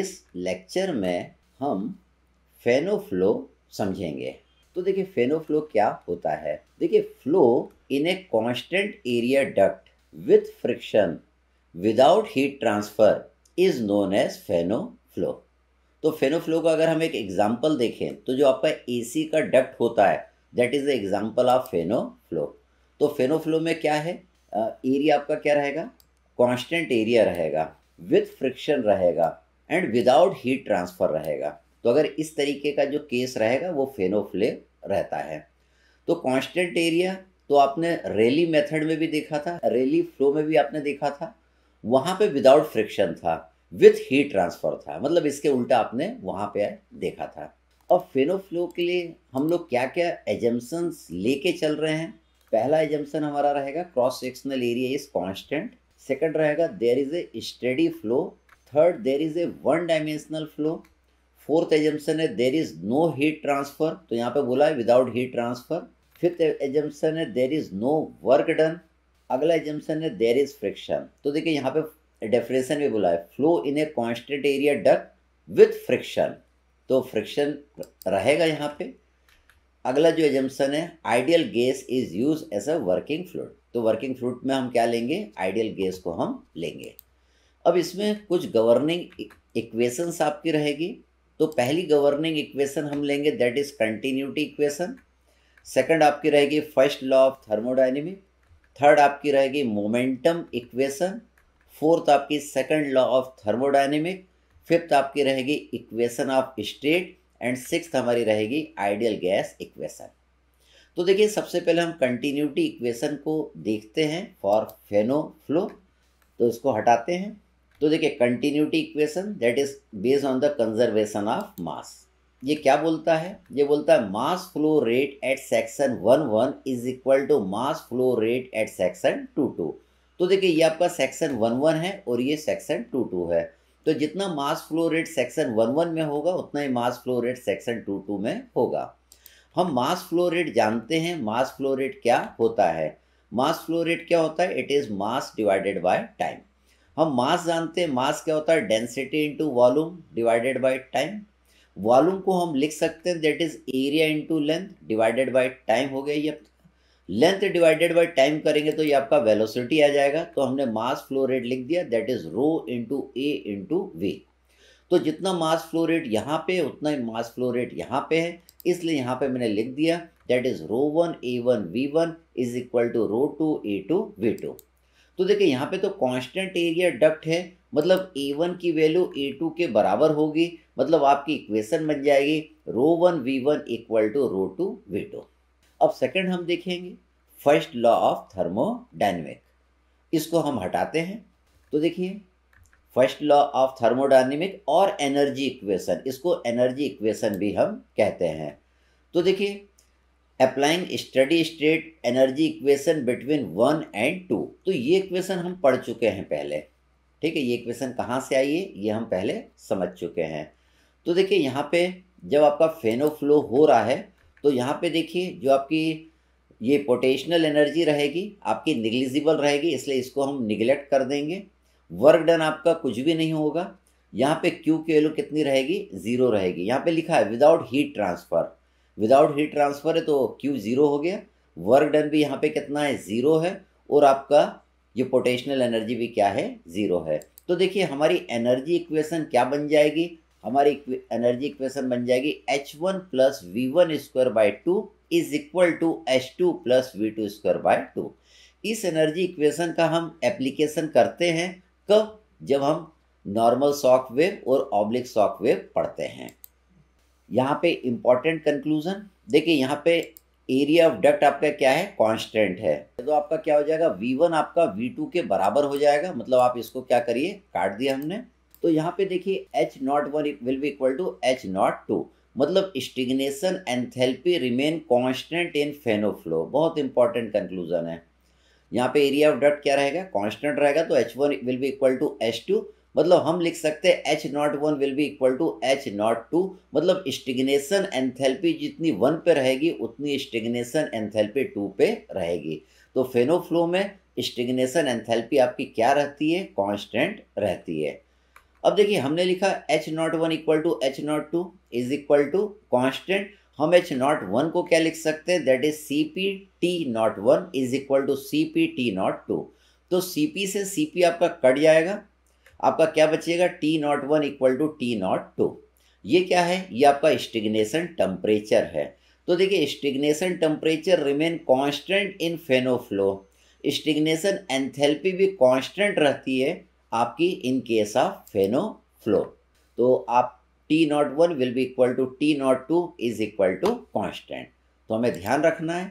इस लेक्चर में हम फेनोफ्लो समझेंगे तो देखिए फेनोफ्लो क्या होता है देखिए flow in a constant area duct with friction without heat transfer is known as Fanno flow तो फेनोफ्लो का अगर हम एक एग्जाम्पल देखें तो जो आपका एसी का डक्ट होता है that is example of Fanno flow तो फेनोफ्लो में क्या है एरिया आपका क्या रहेगा कांस्टेंट एरिया रहेगा विथ फ्रिक्शन रहेगा एंड विदाउट हीट ट्रांसफ़र रहेगा तो अगर इस तरीके का जो केस रहेगा वो फेनोफ्ले रहता है तो कांस्टेंट एरिया तो आपने रेली मेथड में भी देखा था रेली फ्लो में भी आपने देखा था वहाँ पे विदाउट फ्रिक्शन था विथ हीट ट्रांसफ़र था मतलब इसके उल्टा आपने वहाँ पे देखा था और फेनोफ्लो के लिए हम लोग क्या क्या एजम्पन्स लेके चल रहे हैं पहला एजम्पन हमारा रहेगा cross sectional area is constant second रहेगा there is a steady flow third there is a one dimensional flow fourth assumption है there is no heat transfer तो यहाँ पे बोला है without heat transfer fifth assumption है there is no work done अगला assumption है देर इज़ फ्रिक्शन तो देखिए यहाँ पे डेफिनेशन भी बोला है flow in a constant area duct with friction तो फ्रिक्शन रहेगा यहाँ पे अगला जो एजम्पन है ideal gas is use as a working fluid तो वर्किंग फ्लूड में हम क्या लेंगे आइडियल गैस को हम लेंगे अब इसमें कुछ गवर्निंग इक्वेशंस e-, आपकी रहेगी तो पहली गवर्निंग इक्वेशन हम लेंगे that is continuity equation second आपकी रहेगी first law of thermodynamic third आपकी रहेगी मोमेंटम इक्वेशन फोर्थ आपकी second law of thermodynamic fifth आपकी रहेगी equation of state and six हमारी रहेगी आइडियल गैस इक्वेशन तो देखिए सबसे पहले हम कंटिन्यूटी इक्वेशन को देखते हैं फॉर फेनो फ्लो तो इसको हटाते हैं तो देखिए continuity equation that is based on the conservation of mass ये क्या बोलता है ये बोलता है mass flow rate at section one one is equal to mass flow rate at section two two तो देखिए ये आपका सेक्शन वन वन है और ये सेक्शन टू टू है तो जितना mass flow rate section one one में होगा उतना ही mass flow rate section two two में होगा हम मास फ्लो रेट जानते हैं मास फ्लो रेट क्या होता है मास फ्लो रेट क्या होता है it is mass divided by time हम मास जानते हैं मास क्या होता है density into volume divided by time volume को हम लिख सकते हैं that is area into length divided by time हो गया ये लेंथ डिवाइडेड बाय टाइम करेंगे तो ये आपका वेलोसिटी आ जाएगा तो हमने मास फ्लो रेट लिख दिया that is rho into A into V तो जितना मास फ्लो रेट यहाँ पे उतना ही मास फ्लो रेट यहाँ पे है इसलिए यहाँ पे मैंने लिख दिया that is rho one A one V one is equal to rho two A two V two तो देखिए यहाँ पे तो कांस्टेंट एरिया डक्ट है मतलब ए वन की वैल्यू ए टू के बराबर होगी मतलब आपकी इक्वेशन बन जाएगी rho one V one equal to rho two V two अब सेकंड हम देखेंगे फर्स्ट लॉ ऑफ थर्मोडाइनमिक इसको हम हटाते हैं तो देखिए फर्स्ट लॉ ऑफ थर्मोडाइनमिक और एनर्जी इक्वेशन इसको एनर्जी इक्वेशन भी हम कहते हैं तो देखिए applying steady state energy equation between one and two तो ये इक्वेशन हम पढ़ चुके हैं पहले ठीक है ये इक्वेशन कहाँ से आई है ये हम पहले समझ चुके हैं तो देखिए यहाँ पे जब आपका फेनो फ्लो हो रहा है तो यहाँ पे देखिए जो आपकी ये पोटेशनल एनर्जी रहेगी आपकी निगलिजिबल रहेगी इसलिए इसको हम निगलेक्ट कर देंगे वर्क डन आपका कुछ भी नहीं होगा यहाँ पे क्यू की वैल्यू कितनी रहेगी ज़ीरो रहेगी यहाँ पे लिखा है without heat transfer without heat transfer है तो क्यू ज़ीरो हो गया वर्क डन भी यहाँ पे कितना है ज़ीरो है और आपका ये पोटेंशियल एनर्जी भी क्या है ज़ीरो है तो देखिए हमारी एनर्जी इक्वेशन क्या बन जाएगी हमारी एनर्जी इक्वेशन बन जाएगी H one plus V one square by two is equal to H two plus V two square by two इस एनर्जी इक्वेशन का हम एप्लीकेशन करते हैं कब जब हम नॉर्मल सॉफ्टवेव वेव और ऑब्लिक सॉफ्टवेव वेव पढ़ते हैं यहाँ पे इम्पॉर्टेंट कंक्लूजन देखिए यहाँ पे एरिया ऑफ डक्ट आपका क्या है कांस्टेंट है तो आपका क्या हो जाएगा वन आपका टू के बराबर हो जाएगा मतलब आप इसको क्या करिए काट दिया हमने तो यहाँ पे देखिए H not one will be equal to H not two मतलब stagnation enthalpy remain constant in Fanno flow बहुत इंपॉर्टेंट कंक्लूजन है यहाँ पे एरिया ऑफ डट क्या रहेगा कॉन्स्टेंट रहेगा तो H one will be equal to H two मतलब हम लिख सकते हैं H not one will be equal to H not two मतलब स्टिग्नेशन एंथेल्पी जितनी वन पे रहेगी उतनी स्टिग्नेशन एंथेल्पी टू पे रहेगी तो फेनोफ्लो में स्टिग्नेशन एंथेल्पी आपकी क्या रहती है कांस्टेंट रहती है अब देखिए हमने लिखा H not one equal to H not two is equal to constant हम एच नॉट वन को क्या लिख सकते हैं that is C P T not one is equal to C P T not two तो सी पी से C P आपका cut जाएगा आपका क्या बचिएगा T not one equal to T not two ये क्या है ये आपका स्टिग्नेशन टेम्परेचर है तो देखिए stagnation temperature remain constant in Fanno flow stagnation enthalpy भी कांस्टेंट रहती है आपकी इन केस ऑफ फेनोफ्लो तो आप T not one will be equal to T not two is equal to constant तो हमें ध्यान रखना है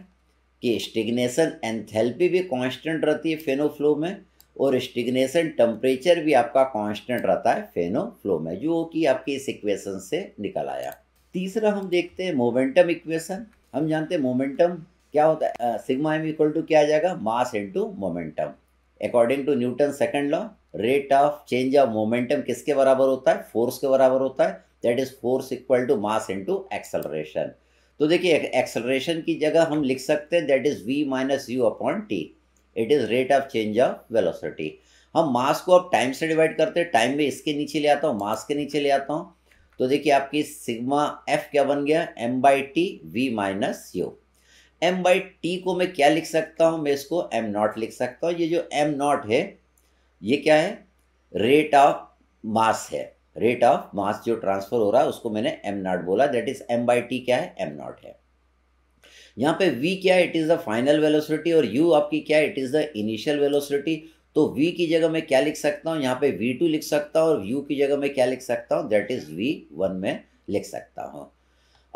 कि स्टिग्नेशन एंथेल्पी भी कांस्टेंट रहती है फेनोफ्लो में और स्टिग्नेशन टेम्परेचर भी आपका कांस्टेंट रहता है फेनो फ्लो में जो कि आपके इस इक्वेशन से निकल आया तीसरा हम देखते हैं मोमेंटम इक्वेशन हम जानते हैं मोमेंटम क्या होता है सिग्मा एम इक्वल टू क्या आ जाएगा mass into momentum according to Newton second law rate of change of momentum किसके बराबर होता है फोर्स के बराबर होता है that is force equal to mass into acceleration तो देखिए एक्सलरेशन की जगह हम लिख सकते हैं दैट इज V minus U upon T it is rate of change of velocity हम मास को अब टाइम से डिवाइड करते हैं टाइम में इसके नीचे ले आता हूँ मास के नीचे ले आता हूँ तो देखिए आपकी सिग्मा एफ क्या बन गया M by T V minus U M by T को मैं क्या लिख सकता हूँ मैं इसको एम नॉट लिख सकता हूँ ये जो एम नॉट है ये क्या है रेट ऑफ मास है रेट ऑफ मास जो ट्रांसफर हो रहा है उसको मैंने एम नॉट बोला that is M by T क्या है एम नॉट है यहाँ पे v क्या है it is the final velocity और u आपकी क्या है it is the initial velocity तो v की जगह मैं क्या लिख सकता हूँ यहाँ पे v2 लिख सकता हूँ और u की जगह मैं क्या लिख सकता हूँ दैट इज़ v1 में लिख सकता हूँ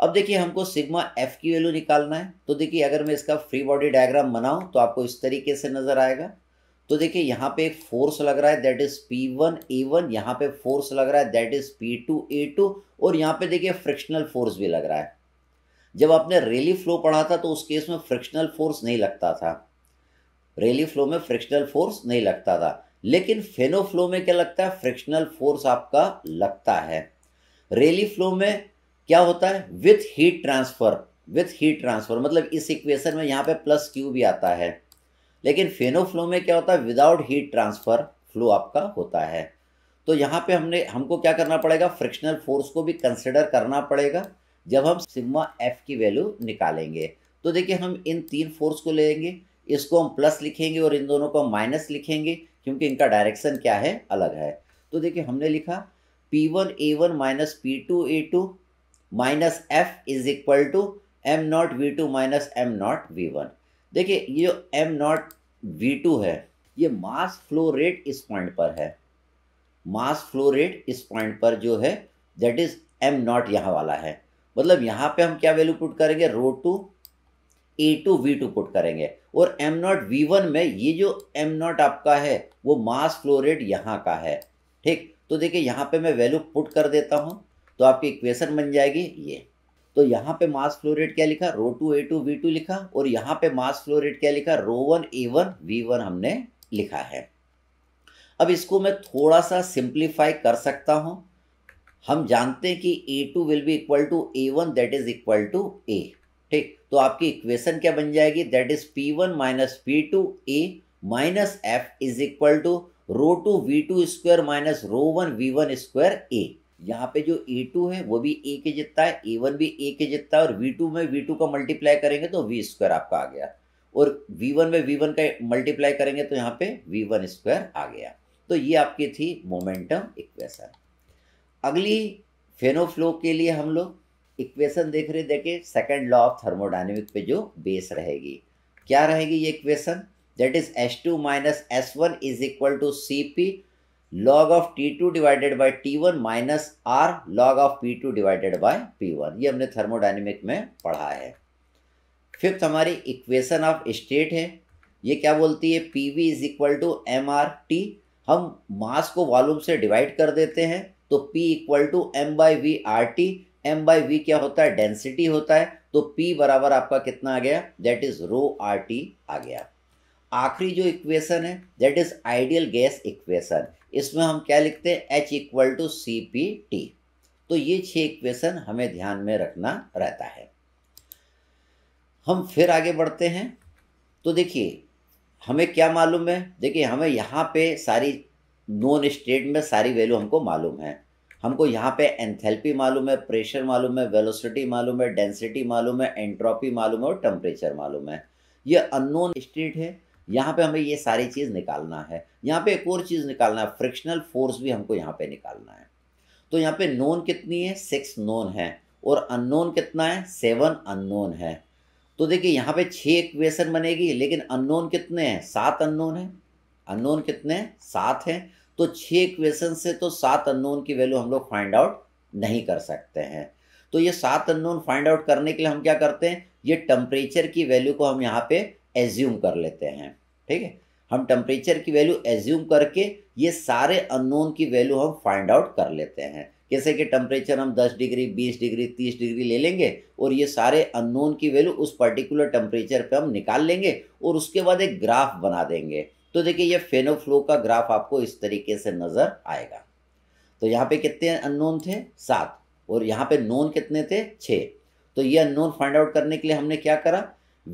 अब देखिए हमको सिग्मा एफ की वैल्यू निकालना है तो देखिए अगर मैं इसका फ्री बॉडी डायग्राम बनाऊँ तो आपको इस तरीके से नज़र आएगा तो देखिए यहाँ पे एक फोर्स लग रहा है that is P one A one यहाँ पे फोर्स लग रहा है that is P two A two और यहाँ पे देखिए फ्रिक्शनल फोर्स भी लग रहा है जब आपने रेली फ्लो पढ़ा था तो उस केस में फ्रिक्शनल फोर्स नहीं लगता था रेली फ्लो में फ्रिक्शनल फोर्स नहीं लगता था लेकिन फेनो फ्लो में क्या लगता है फ्रिक्शनल फोर्स आपका लगता है रेली फ्लो में क्या होता है with heat transfer with heat transfer मतलब इस इक्वेशन में यहाँ पे प्लस क्यू भी आता है लेकिन फेनो फ्लो में क्या होता है विदाउट हीट ट्रांसफर फ्लो आपका होता है तो यहाँ पे हमने हमको क्या करना पड़ेगा फ्रिक्शनल फोर्स को भी कंसिडर करना पड़ेगा जब हम सिग्मा एफ की वैल्यू निकालेंगे तो देखिए हम इन तीन फोर्स को लेंगे इसको हम प्लस लिखेंगे और इन दोनों को हम माइनस लिखेंगे क्योंकि इनका डायरेक्शन क्या है अलग है तो देखिए हमने लिखा P one A one minus P two A two minus F is equal to M not V two minus M not V one देखिए ये जो एम नॉट वी टू है ये मास फ्लो रेट इस पॉइंट पर है mass flow rate इस point पर जो है दैट इज एम नॉट यहाँ वाला है मतलब यहाँ पे हम क्या वैल्यू पुट करेंगे rho two A two V two put करेंगे और एम नॉट वी वन में ये जो एम नॉट आपका है वो मास फ्लो रेट यहाँ का है ठीक तो देखिए यहाँ पे मैं वैल्यू पुट कर देता हूँ तो आपकी इक्वेशन बन जाएगी ये तो यहाँ पे मास फ्लो रेट क्या लिखा rho two A two V two लिखा और यहाँ पे मास फ्लो रेट क्या लिखा rho one A one V one हमने लिखा है अब इसको मैं थोड़ा सा सिंप्लीफाई कर सकता हूँ हम जानते हैं कि A two will be equal to A one that is equal to A ठीक तो आपकी इक्वेशन क्या बन जाएगी that is P one minus P two A minus F is equal to rho two V two square minus rho one V one square A यहाँ पे जो ए to है वो भी ए के जितना है ए वन भी ए के जितना है और वी टू में वी टू का मल्टीप्लाई करेंगे तो वी स्क्वायर आपका आ गया और वी वन में वी वन का मल्टीप्लाई करेंगे तो यहाँ पे वी वन स्क्वायर आ गया तो ये आपकी थी मोमेंटम इक्वेशन अगली फेनोफ्लो के लिए हम लोग इक्वेशन देख रहे देखे सेकेंड लॉ ऑफ थर्मोडाइनमिक पे जो बेस रहेगी क्या रहेगी ये equation that is S two minus S one is equal to C P log of T two divided by T one minus R log of P two divided by P one ये हमने thermodynamic में पढ़ा है fifth हमारी equation of state है ये क्या बोलती है P V is equal to M R T हम मास को वॉल्यूम से डिवाइड कर देते हैं तो P equal to M by V R T M by V क्या होता है डेंसिटी होता है तो P बराबर आपका कितना आ गया that is rho R T आ गया आखिरी जो इक्वेशन है that is ideal gas equation इसमें हम क्या लिखते हैं H equal to C P T तो ये छह इक्वेशन हमें ध्यान में रखना रहता है हम फिर आगे बढ़ते हैं तो देखिए हमें क्या मालूम है देखिए हमें यहाँ पे सारी नॉन स्टेट में सारी वैल्यू हमको मालूम है हमको यहाँ पे एंथेल्पी मालूम है प्रेशर मालूम है वेलोसिटी मालूम है डेंसिटी मालूम है एंट्रोपी मालूम है और टेम्परेचर मालूम है ये अननोन स्टेट है यहाँ पे हमें ये सारी चीज़ निकालना है यहाँ पे एक और चीज़ निकालना है फ्रिक्शनल फोर्स भी हमको यहाँ पे निकालना है तो यहाँ पे नोन कितनी है सिक्स नोन है और अननोन कितना है सेवन अननोन है तो देखिए यहाँ पे छः इक्वेशन बनेगी लेकिन अननोन कितने हैं सात अननोन है अननोन कितने सात हैं तो छः इक्वेशन से तो सात अननोन की वैल्यू हम लोग फाइंड आउट नहीं कर सकते हैं तो ये सात अननोन फाइंड आउट करने के लिए हम क्या करते हैं ये टेम्परेचर की वैल्यू को हम यहाँ पे एज्यूम कर लेते हैं ठीक है हम टेम्परेचर की वैल्यू एज्यूम करके ये सारे अननोन की वैल्यू हम फाइंड आउट कर लेते हैं जैसे कि टेम्परेचर हम 10 डिग्री 20 डिग्री 30 डिग्री ले लेंगे और ये सारे अननोन की वैल्यू उस पर्टिकुलर टेम्परेचर पे हम निकाल लेंगे और उसके बाद एक ग्राफ बना देंगे तो देखिए ये फेनोफ्लो का ग्राफ आपको इस तरीके से नज़र आएगा तो यहाँ पे कितने अननोन थे सात और यहाँ पे नोन कितने थे छः तो ये अननोन फाइंड आउट करने के लिए हमने क्या करा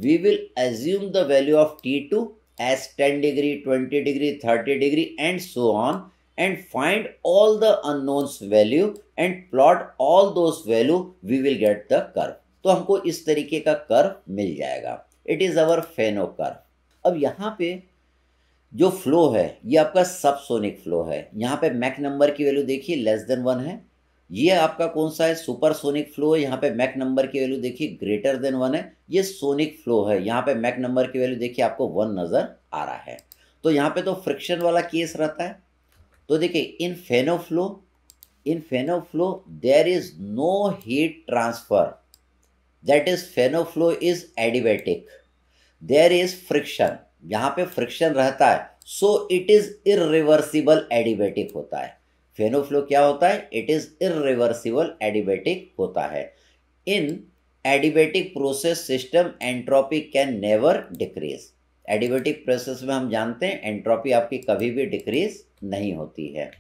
we will assume the value of T two as ten degree twenty degree thirty degree and so on and find all the unknowns value and plot all those value we will get the curve तो हमको इस तरीके का curve मिल जाएगा it is our फेनो curve अब यहाँ पे जो फ्लो है ये आपका सब सोनिक फ्लो है यहाँ पे मैक नंबर की वैल्यू देखिए लेस देन वन है ये आपका कौन सा है सुपर सोनिक फ्लो है यहाँ पे मैक नंबर की वैल्यू देखिए ग्रेटर देन वन है ये सोनिक फ्लो है यहाँ पे मैक नंबर की वैल्यू देखिए आपको वन नज़र आ रहा है तो यहाँ पे तो फ्रिक्शन वाला केस रहता है तो देखिए इन Fanno flow in Fanno flow there is no heat transfer that is Fanno flow is adiabatic there is friction यहाँ पे फ्रिक्शन रहता है so it is irreversible adiabatic होता है फेनोफ्लो क्या होता है इट इज़ इरिवर्सिबल एडिबेटिक होता है in adiabatic process system entropy can never decrease adiabatic process में हम जानते हैं एंट्रोपी आपकी कभी भी डिक्रीज नहीं होती है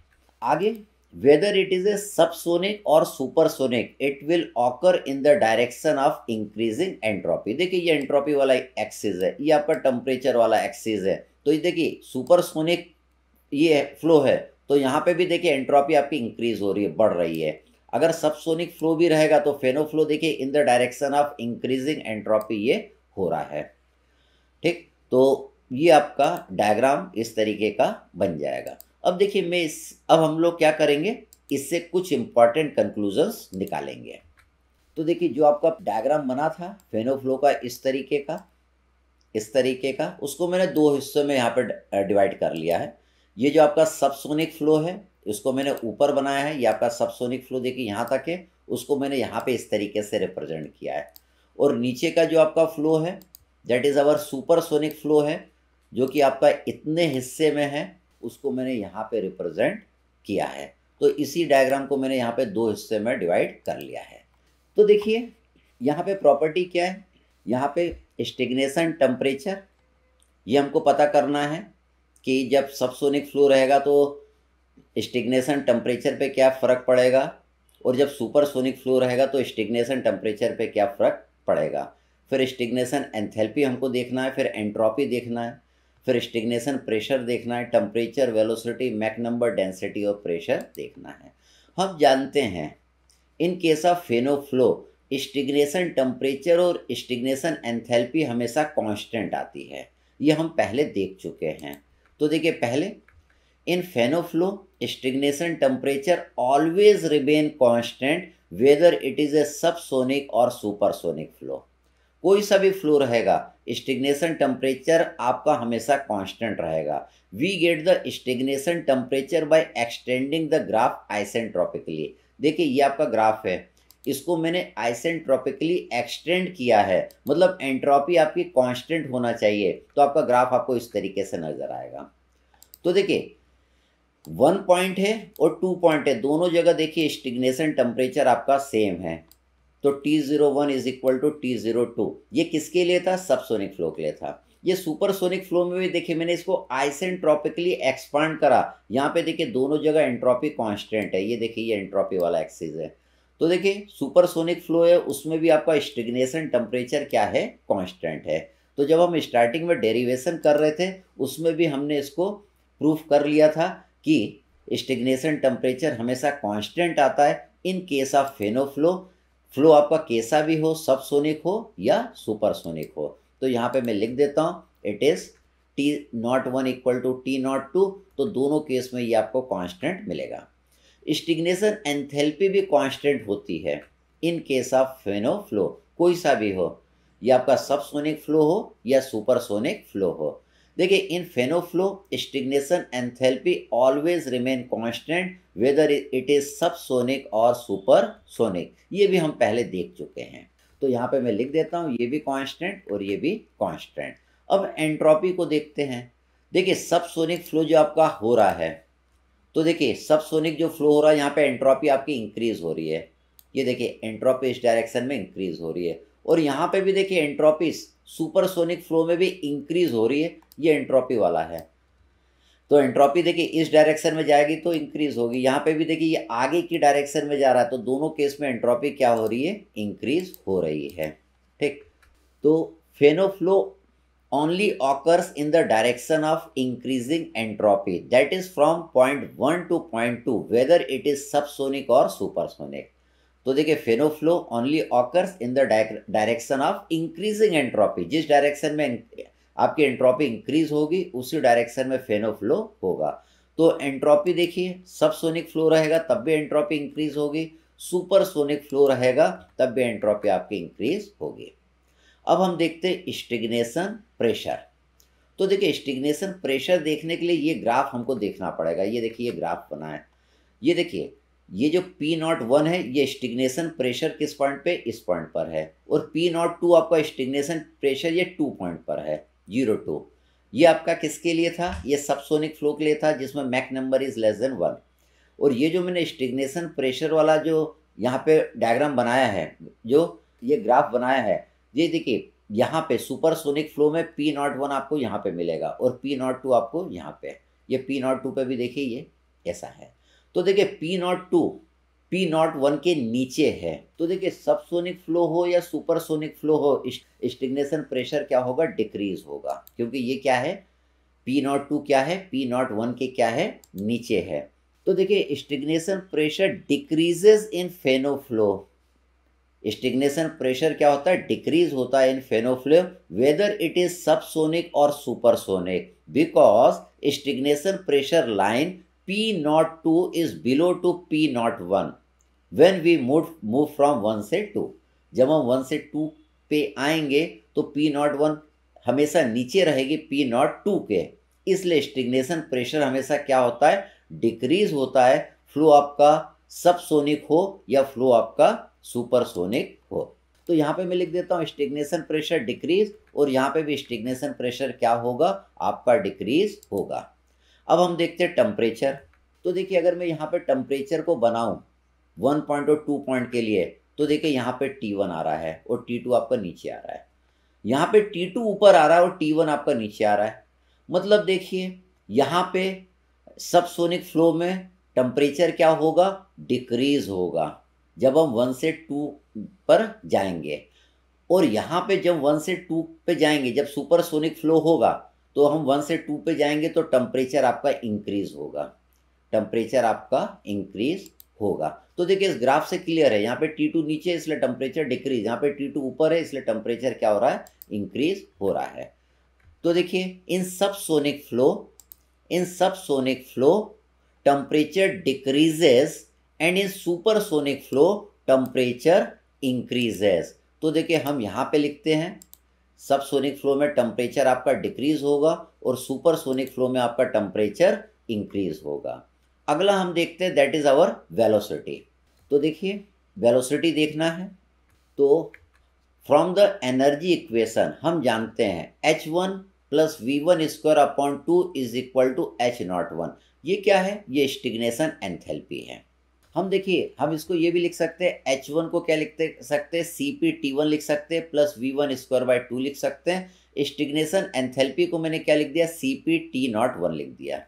आगे whether it is a subsonic or supersonic it will occur in the direction of increasing entropy देखिए ये एंट्रोपी वाला एक्सिस है ये आपका टेम्परेचर वाला एक्सिस है तो ये देखिए सुपरसोनिक ये फ्लो है तो यहाँ पे भी देखिए एंट्रोपी आपकी इंक्रीज हो रही है बढ़ रही है अगर सबसोनिक फ्लो भी रहेगा तो फेनोफ्लो देखिए in the direction of increasing entropy ये हो रहा है ठीक तो ये आपका डायग्राम इस तरीके का बन जाएगा अब देखिए मैं इस अब हम लोग क्या करेंगे इससे कुछ इंपॉर्टेंट कंक्लूजन्स निकालेंगे तो देखिए जो आपका डायग्राम बना था फेनोफ्लो का इस तरीके का इस तरीके का उसको मैंने दो हिस्सों में यहाँ पर डिवाइड कर लिया है ये जो आपका सबसोनिक फ्लो है इसको मैंने ऊपर बनाया है ये आपका सबसोनिक फ्लो देखिए यहाँ तक है उसको मैंने यहाँ पे इस तरीके से रिप्रेजेंट किया है और नीचे का जो आपका फ्लो है that is our supersonic flow है जो कि आपका इतने हिस्से में है उसको मैंने यहाँ पे रिप्रेजेंट किया है तो इसी डायग्राम को मैंने यहाँ पे दो हिस्से में डिवाइड कर लिया है तो देखिए यहाँ पे प्रॉपर्टी क्या है यहाँ पे स्टिग्नेशन टेम्परेचर ये हमको पता करना है कि जब सबसोनिक फ्लो रहेगा तो स्टिग्नेशन टेम्परेचर पे क्या फ़र्क पड़ेगा और जब सुपरसोनिक फ्लो रहेगा तो स्टिग्नेशन टेम्परेचर पे क्या फ़र्क पड़ेगा फिर स्टिग्नेशन एंथेल्पी हमको देखना है फिर एंट्रोपी देखना है फिर स्टिग्नेशन प्रेशर देखना है temperature velocity Mach number density और प्रेशर देखना है हम जानते हैं in case of Fanno flow stagnation temperature और स्टिग्नेशन एंथैल्पी हमेशा कांस्टेंट आती है ये हम पहले देख चुके हैं तो देखिए पहले in Fanno flow stagnation temperature always remain constant whether it is a subsonic और सुपरसोनिक फ्लो कोई सा भी फ्लो रहेगा स्टिग्नेशन टेम्परेचर आपका हमेशा कांस्टेंट रहेगा we get the stagnation temperature by extending the graph isentropically देखिए ये आपका ग्राफ है इसको मैंने आइसेंट्रॉपिकली एक्सटेंड किया है मतलब एंट्रॉपी आपकी कांस्टेंट होना चाहिए तो आपका ग्राफ आपको इस तरीके से नजर आएगा तो देखिए वन पॉइंट है और टू पॉइंट है दोनों जगह देखिए स्टिग्नेशन टेम्परेचर आपका सेम है तो T zero one is equal to T zero two ये किसके लिए था सबसोनिक फ्लो के लिए था ये सुपरसोनिक फ्लो में भी देखिए मैंने इसको आइसेंट्रॉपिकली एक्सपांड करा यहाँ पे देखिए दोनों जगह एंट्रॉपी कांस्टेंट है ये देखिए ये एंट्रॉपी वाला एक्सिस है तो देखिए सुपरसोनिक फ्लो है उसमें भी आपका स्टिग्नेशन टेम्परेचर क्या है कांस्टेंट है तो जब हम स्टार्टिंग में डेरिवेशन कर रहे थे उसमें भी हमने इसको प्रूफ कर लिया था कि स्टिग्नेशन टेम्परेचर हमेशा कॉन्स्टेंट आता है in case of Fanno flow flow आपका कैसा भी हो सब सोनिक हो या सुपर सोनिक हो तो यहाँ पे मैं लिख देता हूँ it is T not one equal to T not two तो दोनों केस में ये आपको कांस्टेंट मिलेगा स्टिग्नेशन एंथेल्पी भी कांस्टेंट होती है in case of Fanno flow कोई सा भी हो या आपका सब सोनिक फ्लो हो या सुपरसोनिक फ्लो हो देखिए in Fanno flow stagnation enthalpy always remain constant whether it is subsonic और सुपर सोनिक ये भी हम पहले देख चुके हैं तो यहाँ पे मैं लिख देता हूँ ये भी कांस्टेंट और ये भी कांस्टेंट अब एंट्रोपी को देखते हैं देखिए सब सोनिक फ्लो जो आपका हो रहा है तो देखिए सब सोनिक जो फ्लो हो रहा है यहाँ पे एंट्रोपी आपकी इंक्रीज हो रही है ये देखिए एंट्रोपी इस डायरेक्शन में इंक्रीज हो रही है और यहाँ पे भी देखिए एंट्रोपीस सुपरसोनिक फ्लो में भी इंक्रीज हो रही है ये एंट्रोपी वाला है तो एंट्रोपी देखिए इस डायरेक्शन में जाएगी तो इंक्रीज होगी यहाँ पे भी देखिए ये आगे की डायरेक्शन में जा रहा है तो दोनों केस में एंट्रोपी क्या हो रही है इंक्रीज हो रही है ठीक तो Fanno flow only occurs in the direction of increasing entropy that is from point one to point two whether it is subsonic और सुपरसोनिक तो देखिए Fanno flow only occurs in the direction of increasing entropy जिस डायरेक्शन में आपकी entropy increase होगी उसी direction में फेनोफ्लो होगा तो एंट्रोपी देखिए सब सोनिक फ्लो रहेगा तब भी एंट्रोपी इंक्रीज होगी सुपर सोनिक फ्लो रहेगा तब भी एंट्रोपी आपकी इंक्रीज होगी अब हम देखते हैं स्टिग्नेशन प्रेशर तो देखिए स्टिग्नेशन प्रेशर देखने के लिए ये ग्राफ हमको देखना पड़ेगा ये देखिए ये ग्राफ बना है ये देखिए ये जो पी नॉट वन है ये स्टिग्नेशन प्रेशर किस पॉइंट पे इस पॉइंट पर है और पी नॉट टू आपका स्टिग्नेशन प्रेशर ये टू पॉइंट पर है जीरो टू ये आपका किसके लिए था ये सबसोनिक फ्लो के लिए था जिसमें Mach number is less than one और ये जो मैंने स्टिग्नेशन प्रेशर वाला जो यहाँ पे डायग्राम बनाया है जो ये ग्राफ बनाया है ये देखिए यहाँ पे सुपरसोनिक फ्लो में पी नॉट वन आपको यहाँ पे मिलेगा और पी नॉट टू आपको यहाँ पे ये पी नॉट टू पे भी देखिए ये ऐसा है तो देखिए P naught two P naught one के नीचे है तो देखिए सबसोनिक फ्लो हो या सुपरसोनिक फ्लो हो स्टिग्नेशन प्रेशर क्या होगा डिक्रीज होगा क्योंकि ये क्या है पी नॉट टू क्या है पी नॉट वन के क्या है नीचे है तो देखिए stagnation pressure decreases in Fanno flow stagnation pressure क्या होता है डिक्रीज होता है in Fanno flow whether it is subsonic और supersonic because stagnation pressure line P not 2 is below to P not 1 when we move move from 1 से 2 जब हम 1 से 2 पे आएंगे तो P नॉट 1 हमेशा नीचे रहेगी P नॉट 2 के इसलिए स्टिग्नेशन प्रेशर हमेशा क्या होता है डिक्रीज होता है फ्लो आपका सबसोनिक हो या फ्लो आपका सुपरसोनिक हो तो यहाँ पे मैं लिख देता हूँ स्टिग्नेशन प्रेशर डिक्रीज और यहाँ पे भी स्टिग्नेशन प्रेशर क्या होगा आपका डिक्रीज होगा अब हम देखते हैं टम्परेचर तो देखिए अगर मैं यहाँ पे टम्परेचर को बनाऊँ वन पॉइंट और टू पॉइंट के लिए तो देखिए यहाँ पे टी वन आ रहा है और टी टू आपका नीचे आ रहा है यहाँ पे टी टू ऊपर आ रहा है और टी वन आपका नीचे आ रहा है मतलब देखिए यहाँ पे सबसोनिक फ्लो में टम्परेचर क्या होगा डिक्रीज होगा जब हम वन से टू पर जाएंगे और यहाँ पे जब वन से टू पे जाएंगे जब सुपरसोनिक फ्लो होगा तो हम वन से टू पे जाएंगे तो टेम्परेचर आपका इंक्रीज होगा टेम्परेचर आपका इंक्रीज होगा तो देखिए इस ग्राफ से क्लियर है यहाँ पे टी टू नीचे इसलिए टेम्परेचर डिक्रीज यहाँ पे टी टू ऊपर है इसलिए टेम्परेचर क्या हो रहा है इंक्रीज हो रहा है तो देखिए इन subsonic flow in subsonic flow temperature decreases and in supersonic flow temperature increases तो देखिए हम यहाँ पे लिखते हैं सब सोनिक फ्लो में टेम्परेचर आपका डिक्रीज होगा और सुपर सोनिक फ्लो में आपका टेम्परेचर इंक्रीज होगा अगला हम देखते हैं दैट इज़ आवर वेलोसिटी तो देखिए वेलोसिटी देखना है तो फ्रॉम द एनर्जी इक्वेशन हम जानते हैं H one plus V one square upon two is equal to H not one ये क्या है ये स्टिग्नेशन एंथेल्पी है हम देखिए हम इसको ये भी लिख सकते हैं एच वन को क्या लिख सकते हैं सी पी टी वन लिख सकते हैं plus V one square by two लिख सकते हैं स्टिग्नेशन एंथेल्पी को मैंने क्या लिख दिया C P T not one लिख दिया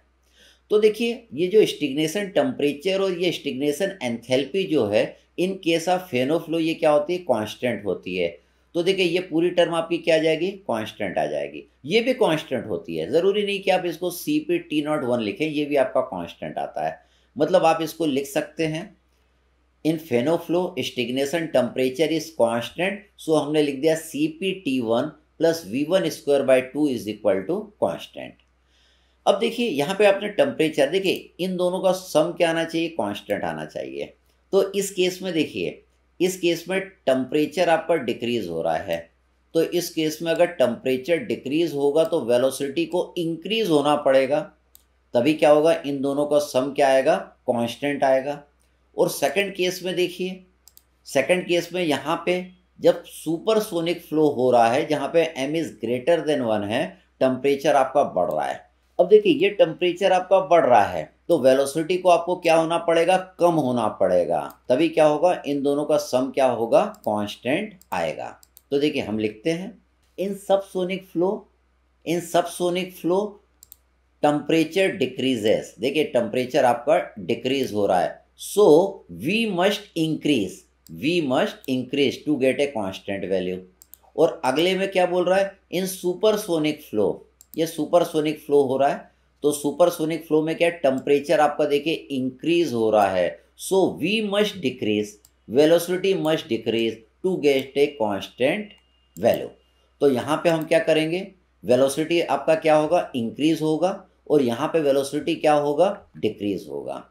तो देखिए ये जो स्टिग्नेशन टेम्परेचर और ये स्टिग्नेशन एंथेल्पी जो है इन केस ऑफ फेनोफ्लो ये क्या होती है कांस्टेंट होती है तो देखिए ये पूरी टर्म आपकी क्या आ जाएगी कांस्टेंट आ जाएगी ये भी कांस्टेंट होती है ज़रूरी नहीं कि आप इसको C P T not one लिखें ये भी आपका कांस्टेंट आता है मतलब आप इसको लिख सकते हैं in Fanno flow stagnation temperature is constant so हमने लिख दिया C P T one plus V one square by two is equal to constant अब देखिए यहाँ पे आपने टेम्परेचर देखिए इन दोनों का सम क्या आना चाहिए कॉन्स्टेंट आना चाहिए तो इस केस में देखिए इस केस में टेम्परेचर आपका डिक्रीज हो रहा है तो इस केस में अगर टेम्परेचर डिक्रीज होगा तो वेलोसिटी को इंक्रीज होना पड़ेगा तभी क्या होगा इन दोनों का सम क्या आएगा कांस्टेंट आएगा और सेकंड केस में देखिए सेकंड केस में यहाँ पे जब सुपरसोनिक फ्लो हो रहा है जहाँ पे M is greater than one है टेम्परेचर आपका बढ़ रहा है अब देखिए ये टेम्परेचर आपका बढ़ रहा है तो वेलोसिटी को आपको क्या होना पड़ेगा कम होना पड़ेगा तभी क्या होगा इन दोनों का सम क्या होगा कांस्टेंट आएगा तो देखिए हम लिखते हैं इन subsonic flow in subsonic flow temperature decreases देखिए टेम्परेचर आपका डिक्रीज हो रहा है so we must increase we must increase to get a constant value और अगले में क्या बोल रहा है इन सुपरसोनिक फ्लो ये सुपरसोनिक फ्लो हो रहा है तो सुपरसोनिक फ्लो में क्या टेम्परेचर आपका देखिए इंक्रीज हो रहा है so we must decrease velocity must decrease to get a constant value तो यहां पे हम क्या करेंगे वेलोसिटी आपका क्या होगा इंक्रीज होगा और यहाँ पे वेलोसिटी क्या होगा डिक्रीज होगा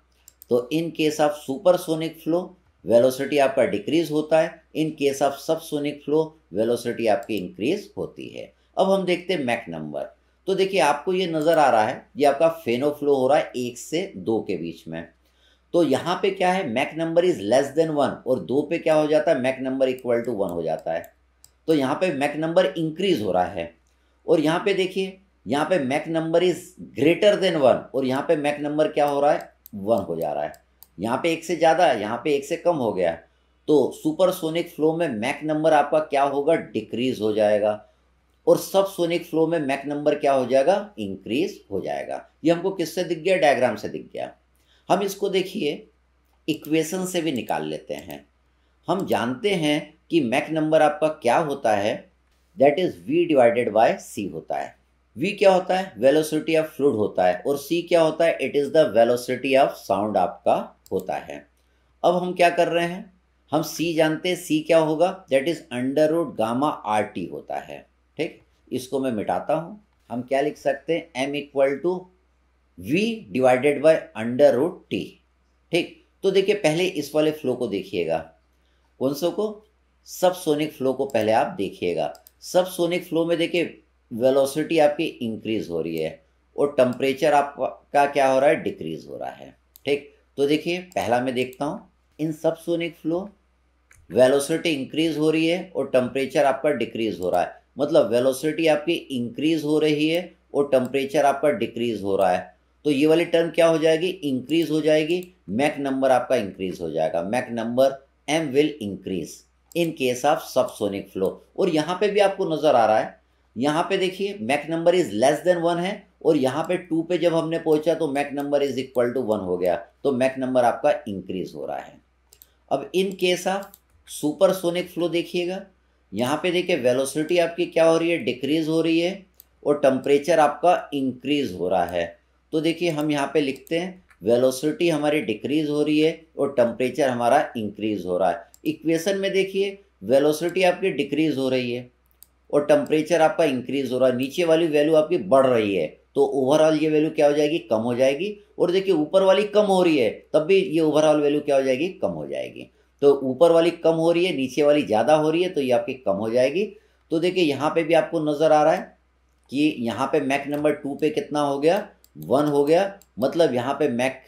तो in case of supersonic flow velocity आपका डिक्रीज होता है in case of subsonic flow velocity आपकी इंक्रीज होती है अब हम देखते हैं मैक नंबर तो देखिए आपको ये नज़र आ रहा है ये आपका फेनो फ्लो हो रहा है एक से दो के बीच में तो यहाँ पे क्या है Mach number is less than one और दो पे क्या हो जाता है Mach number equal to one हो जाता है तो यहाँ पे मैक नंबर इंक्रीज हो रहा है और यहाँ पे देखिए यहाँ पे Mach number is greater than one और यहाँ पे मैक नंबर क्या हो रहा है वन हो जा रहा है यहाँ पे एक से ज़्यादा है यहाँ पे एक से कम हो गया है तो सुपरसोनिक फ्लो में मैक नंबर आपका क्या होगा डिक्रीज हो जाएगा और सब सोनिक फ्लो में मैक नंबर क्या हो जाएगा इंक्रीज हो जाएगा ये हमको किससे दिख गया डायग्राम से दिख गया हम इसको देखिए इक्वेशन से भी निकाल लेते हैं हम जानते हैं कि मैक नंबर आपका क्या होता है that is V divided by C होता है वी क्या होता है वेलोसिटी ऑफ फ्लूड होता है और सी क्या होता है it is the velocity of sound आपका होता है अब हम क्या कर रहे हैं हम सी जानते हैं सी क्या होगा that is under root gamma R T होता है ठीक इसको मैं मिटाता हूँ हम क्या लिख सकते हैं M equal to V divided by under root T ठीक तो देखिए पहले इस वाले फ्लो को देखिएगा कौन सो को सब सोनिक फ्लो को पहले आप देखिएगा सब सोनिक फ्लो में देखिए वेलोसिटी आपकी इंक्रीज़ हो रही है और टम्परेचर आपका क्या हो रहा है डिक्रीज़ हो रहा है ठीक तो देखिए पहला मैं देखता हूँ इन subsonic flow velocity increase हो रही है और टम्परेचर आपका डिक्रीज़ हो रहा है मतलब वेलोसिटी आपकी इंक्रीज़ हो रही है और टम्परेचर आपका डिक्रीज़ हो रहा है तो ये वाली टर्म क्या हो जाएगी इंक्रीज़ हो जाएगी मैक नंबर आपका इंक्रीज़ हो जाएगा Mach number M will increase in case of subsonic flow और यहाँ पे भी आपको नज़र आ रहा है यहाँ पे देखिए Mach number is less than one है और यहाँ पे टू पे जब हमने पहुंचा तो Mach number is equal to one हो गया तो मैक नंबर आपका इंक्रीज हो रहा है अब in case of supersonic flow देखिएगा यहाँ पे देखिए वेलोसिटी आपकी क्या हो रही है डिक्रीज हो रही है और टम्परेचर आपका इंक्रीज हो रहा है तो देखिए हम यहाँ पे लिखते हैं वेलोसिटी हमारी डिक्रीज हो रही है और टम्परेचर हमारा इंक्रीज हो रहा है इक्वेशन में देखिए वेलोसिटी आपकी डिक्रीज हो रही है और टेम्परेचर आपका इंक्रीज हो रहा है नीचे वाली वैल्यू आपकी बढ़ रही है तो ओवरऑल ये वैल्यू क्या हो जाएगी कम हो जाएगी और देखिए ऊपर वाली कम हो रही है तब भी ये ओवरऑल वैल्यू क्या हो जाएगी कम हो जाएगी तो ऊपर वाली कम हो रही है नीचे वाली ज़्यादा हो रही है तो ये आपकी कम हो जाएगी तो देखिए यहाँ पे भी आपको नज़र आ रहा है कि यहाँ पे मैक नंबर टू पे कितना हो गया वन हो गया मतलब यहाँ पे मैक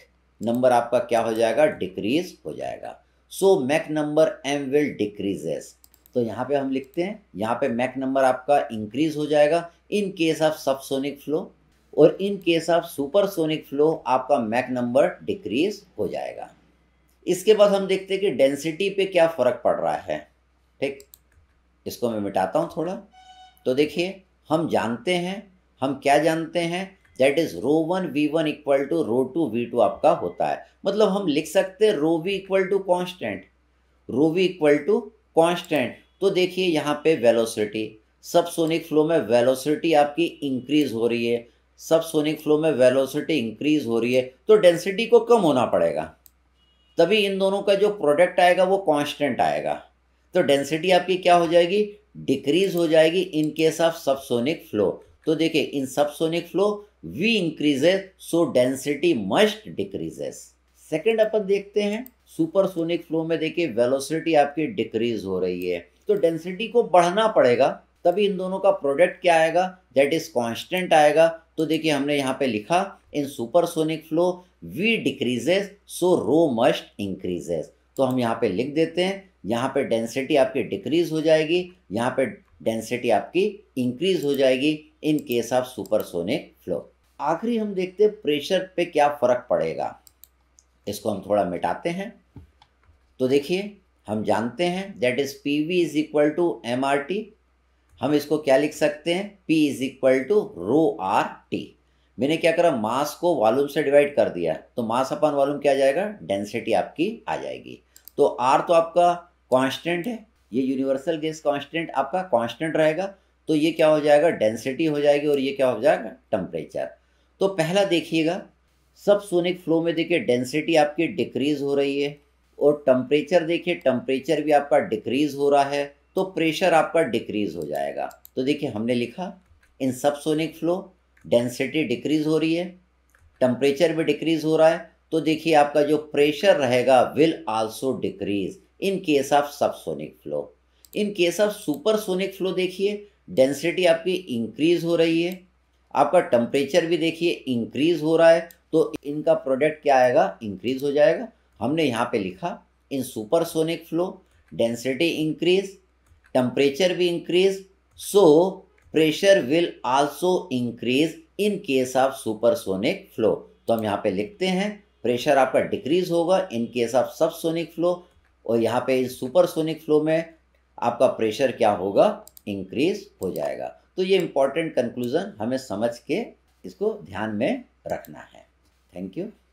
नंबर आपका क्या हो जाएगा डिक्रीज हो जाएगा so Mach number M will decreases तो यहाँ पे हम लिखते हैं यहाँ पे मैक नंबर आपका इंक्रीज हो जाएगा in case of subsonic flow और in case of sonic flow आपका मैक नंबर डिक्रीज हो जाएगा इसके बाद हम देखते हैं कि डेंसिटी पे क्या फ़र्क पड़ रहा है ठीक इसको मैं मिटाता हूँ थोड़ा तो देखिए हम जानते हैं हम क्या जानते हैं that is rho one V one equal to rho two V two आपका होता है मतलब हम लिख सकते हैं rho V equal to constant rho V equal to constant तो देखिए यहाँ पे वेलोसिटी सबसोनिक फ्लो में वेलोसिटी आपकी इंक्रीज हो रही है सब सोनिक फ्लो में वेलोसिटी इंक्रीज हो रही है तो डेंसिटी को कम होना पड़ेगा तभी इन दोनों का जो प्रोडक्ट आएगा वो कांस्टेंट आएगा तो डेंसिटी आपकी क्या हो जाएगी डिक्रीज हो जाएगी in case of subsonic flow तो देखिए in subsonic flow V increases so density must decreases second अपन देखते हैं सुपरसोनिक फ्लो में देखिए वेलोसिटी आपकी डिक्रीज हो रही है तो डेंसिटी को बढ़ना पड़ेगा तभी इन दोनों का प्रोडक्ट क्या आएगा दैट इज कॉन्स्टेंट आएगा तो देखिए हमने यहाँ पे लिखा in supersonic flow V decreases so rho must increases तो हम यहाँ पे लिख देते हैं यहाँ पे डेंसिटी आपकी डिक्रीज हो जाएगी यहाँ पे डेंसिटी आपकी इंक्रीज हो जाएगी in case of supersonic flow आखिरी हम देखते हैं प्रेशर पे क्या फ़र्क पड़ेगा इसको हम थोड़ा मिटाते हैं तो देखिए हम जानते हैं that is P V is equal to M R T हम इसको क्या लिख सकते हैं P is equal to rho R T मैंने क्या करा मास को वॉल्यूम से डिवाइड कर दिया तो मास अपन वॉल्यूम क्या आ जाएगा डेंसिटी आपकी आ जाएगी तो आर तो आपका कांस्टेंट है ये यूनिवर्सल गैस कांस्टेंट आपका कांस्टेंट रहेगा तो ये क्या हो जाएगा डेंसिटी हो जाएगी और ये क्या हो जाएगा टेम्परेचर तो पहला देखिएगा सब सोनिक फ्लो में देखिए डेंसिटी आपकी डिक्रीज हो रही है और टम्परेचर देखिए टम्परेचर भी आपका डिक्रीज हो रहा है तो प्रेशर आपका डिक्रीज हो जाएगा तो देखिए हमने लिखा इन subsonic flow density decrease हो रही है टम्परेचर भी डिक्रीज हो रहा है तो देखिए आपका जो प्रेशर रहेगा will also decrease in case of sonic flow in case of supersonic flow देखिए डेंसिटी आपकी इंक्रीज हो रही है आपका टम्परेचर भी देखिए इंक्रीज हो रहा है तो इनका प्रोडक्ट क्या आएगा इंक्रीज हो जाएगा हमने यहाँ पे लिखा in supersonic flow density increase temperature भी increase so pressure will also increase in case of supersonic flow तो हम यहाँ पे लिखते हैं प्रेशर आपका डिक्रीज होगा in case of subsonic flow और यहाँ पे इस सुपरसोनिक फ्लो में आपका प्रेशर क्या होगा इंक्रीज हो जाएगा तो ये इंपॉर्टेंट कंक्लूज़न हमें समझ के इसको ध्यान में रखना है थैंक यू